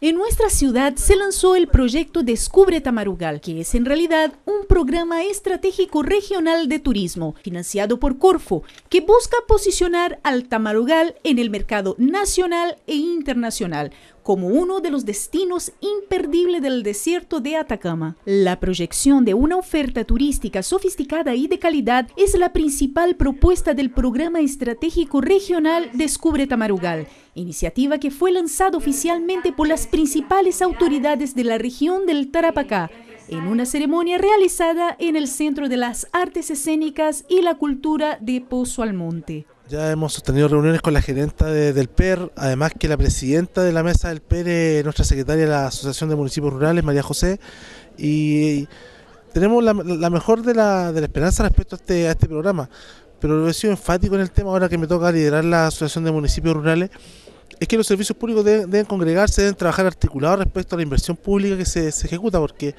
En nuestra ciudad se lanzó el proyecto Descubre Tamarugal, que es en realidad un programa estratégico regional de turismo financiado por Corfo, que busca posicionar al Tamarugal en el mercado nacional e internacional como uno de los destinos imperdibles del desierto de Atacama. La proyección de una oferta turística sofisticada y de calidad es la principal propuesta del programa estratégico regional Descubre Tamarugal iniciativa que fue lanzada oficialmente por las principales autoridades de la región del Tarapacá en una ceremonia realizada en el Centro de las Artes Escénicas y la Cultura de Pozo Almonte. Ya hemos sostenido reuniones con la gerenta del PER, además que la presidenta de la mesa del PER es nuestra secretaria de la Asociación de Municipios Rurales, María José, y tenemos la, mejor de la, esperanza respecto este, a este programa, pero he sido enfático en el tema ahora que me toca liderar la Asociación de Municipios Rurales es que los servicios públicos deben, congregarse, deben trabajar articulados respecto a la inversión pública que se, ejecuta, porque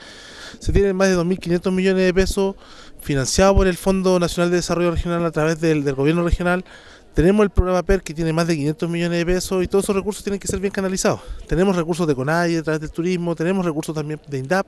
se tienen más de 2.500 millones de pesos financiados por el Fondo Nacional de Desarrollo Regional a través del, gobierno regional. Tenemos el programa PER que tiene más de 500 millones de pesos y todos esos recursos tienen que ser bien canalizados. Tenemos recursos de CONAI a través del turismo, tenemos recursos también de INDAP.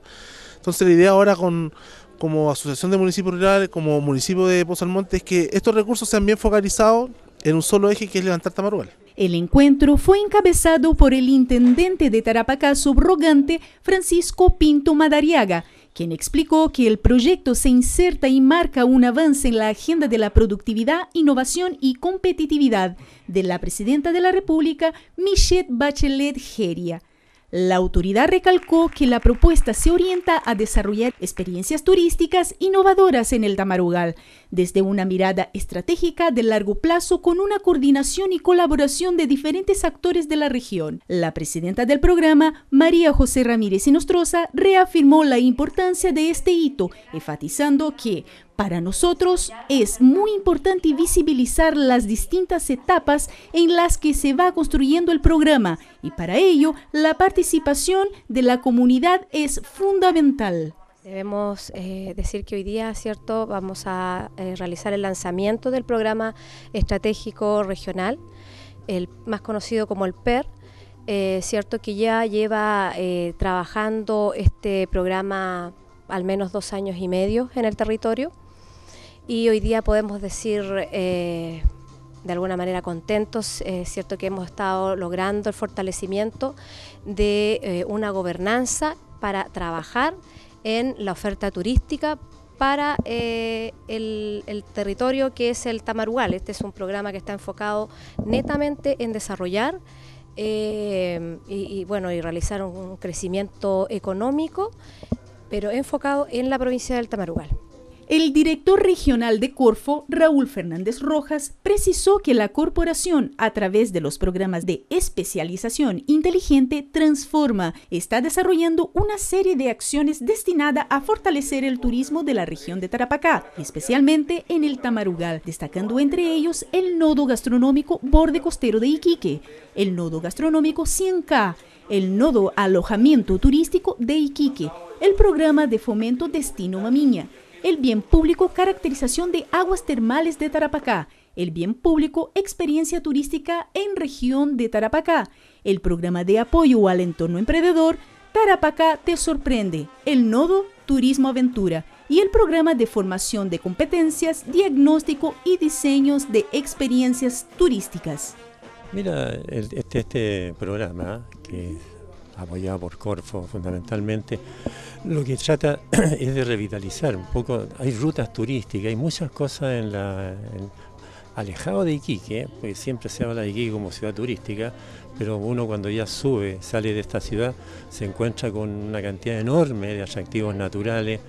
Entonces la idea ahora con, como Asociación de Municipios Rurales, como municipio de Pozo es que estos recursos sean bien focalizados en un solo eje que es levantar Tamarugal. El encuentro fue encabezado por el intendente de Tarapacá subrogante Francisco Pinto Madariaga, quien explicó que el proyecto se inserta y marca un avance en la agenda de la productividad, innovación y competitividad de la presidenta de la República, Michelle Bachelet Geria. La autoridad recalcó que la propuesta se orienta a desarrollar experiencias turísticas innovadoras en el Tamarugal, desde una mirada estratégica de largo plazo con una coordinación y colaboración de diferentes actores de la región. La presidenta del programa, María José Ramírez Sinostroza, reafirmó la importancia de este hito, enfatizando que para nosotros es muy importante visibilizar las distintas etapas en las que se va construyendo el programa y para ello la participación de la comunidad es fundamental. Debemos eh, decir que hoy día, ¿cierto?, vamos a eh, realizar el lanzamiento del programa estratégico regional, el más conocido como el PER, eh, ¿cierto?, que ya lleva trabajando este programa al menos dos años y medio en el territorio y hoy día podemos decir eh, de alguna manera contentos, es cierto que hemos estado logrando el fortalecimiento de eh, una gobernanza para trabajar en la oferta turística para eh, el, territorio que es el Tamarugal. Este es un programa que está enfocado netamente en desarrollar y, bueno y realizar un crecimiento económico, pero enfocado en la provincia del Tamarugal. El director regional de Corfo, Raúl Fernández Rojas, precisó que la corporación, a través de los programas de especialización inteligente, transforma, está desarrollando una serie de acciones destinadas a fortalecer el turismo de la región de Tarapacá, especialmente en el Tamarugal, destacando entre ellos el nodo gastronómico Borde Costero de Iquique, el nodo gastronómico 100K, el nodo alojamiento turístico de Iquique, el programa de fomento Destino Mamiña, el bien público, caracterización de aguas termales de Tarapacá. El bien público, experiencia turística en región de Tarapacá. El programa de apoyo al entorno emprendedor, Tarapacá te sorprende. El nodo, turismo aventura. Y el programa de formación de competencias, diagnóstico y diseños de experiencias turísticas. Mira, este, este programa, que es apoyado por Corfo fundamentalmente, lo que trata es de revitalizar un poco, hay rutas turísticas, hay muchas cosas en la... alejado de Iquique, porque siempre se habla de Iquique como ciudad turística, pero uno cuando ya sube, sale de esta ciudad, se encuentra con una cantidad enorme de atractivos naturales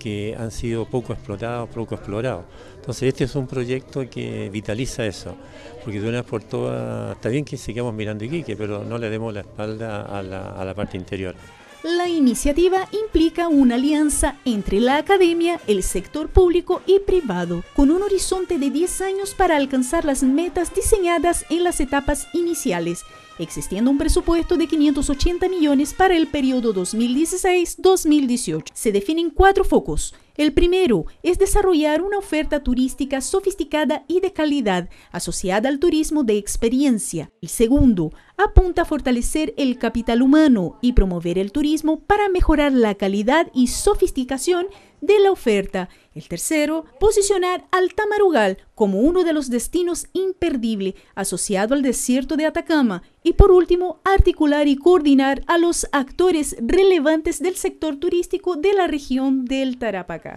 que han sido poco explotados, poco explorados. Entonces este es un proyecto que vitaliza eso, porque de una vez por todas, está bien que sigamos mirando Iquique, pero no le demos la espalda a la parte interior. La iniciativa implica una alianza entre la academia, el sector público y privado, con un horizonte de 10 años para alcanzar las metas diseñadas en las etapas iniciales, existiendo un presupuesto de 580 millones para el periodo 2016-2018. Se definen cuatro focos el primero es desarrollar una oferta turística sofisticada y de calidad asociada al turismo de experiencia. El segundo apunta a fortalecer el capital humano y promover el turismo para mejorar la calidad y sofisticación de la oferta. El tercero, posicionar al Tamarugal como uno de los destinos imperdibles asociado al desierto de Atacama. Y por último, articular y coordinar a los actores relevantes del sector turístico de la región del Tarapacá.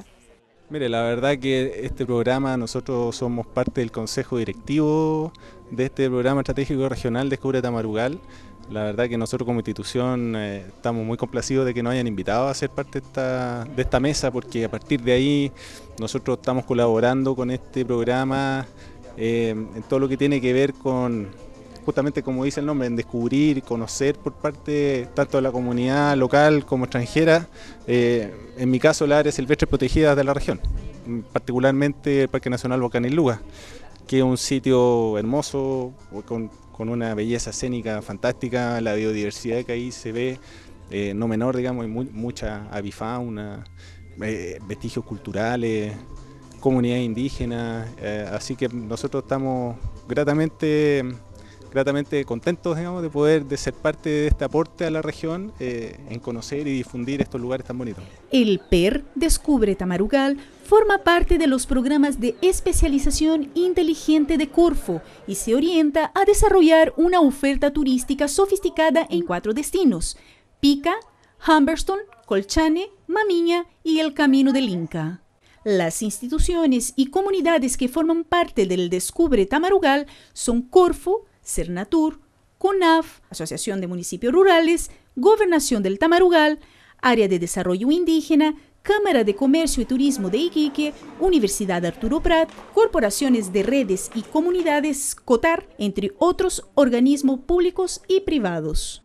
Mire, la verdad que este programa, nosotros somos parte del consejo directivo de este programa estratégico regional Descubre Tamarugal. La verdad que nosotros como institución eh, estamos muy complacidos de que nos hayan invitado a ser parte de esta, mesa porque a partir de ahí nosotros estamos colaborando con este programa eh, en todo lo que tiene que ver con justamente como dice el nombre, en descubrir, conocer por parte tanto de la comunidad local como extranjera, eh, en mi caso las áreas silvestres protegidas de la región, particularmente el Parque Nacional Luga... que es un sitio hermoso, con, una belleza escénica fantástica, la biodiversidad que ahí se ve, eh, no menor, digamos, hay mucha avifauna, eh, vestigios culturales, ...comunidades indígenas... así que nosotros estamos gratamente gratamente contentos, digamos, de poder de ser parte de este aporte a la región eh, en conocer y difundir estos lugares tan bonitos. El PER Descubre Tamarugal forma parte de los programas de especialización inteligente de Corfo y se orienta a desarrollar una oferta turística sofisticada en cuatro destinos, Pica, Humberston, Colchane, Mamiña y el Camino del Inca. Las instituciones y comunidades que forman parte del Descubre Tamarugal son Corfo, Cernatur, CONAF, Asociación de Municipios Rurales, Gobernación del Tamarugal, Área de Desarrollo Indígena, Cámara de Comercio y Turismo de Iquique, Universidad Arturo Prat, corporaciones de redes y comunidades, COTAR, entre otros organismos públicos y privados.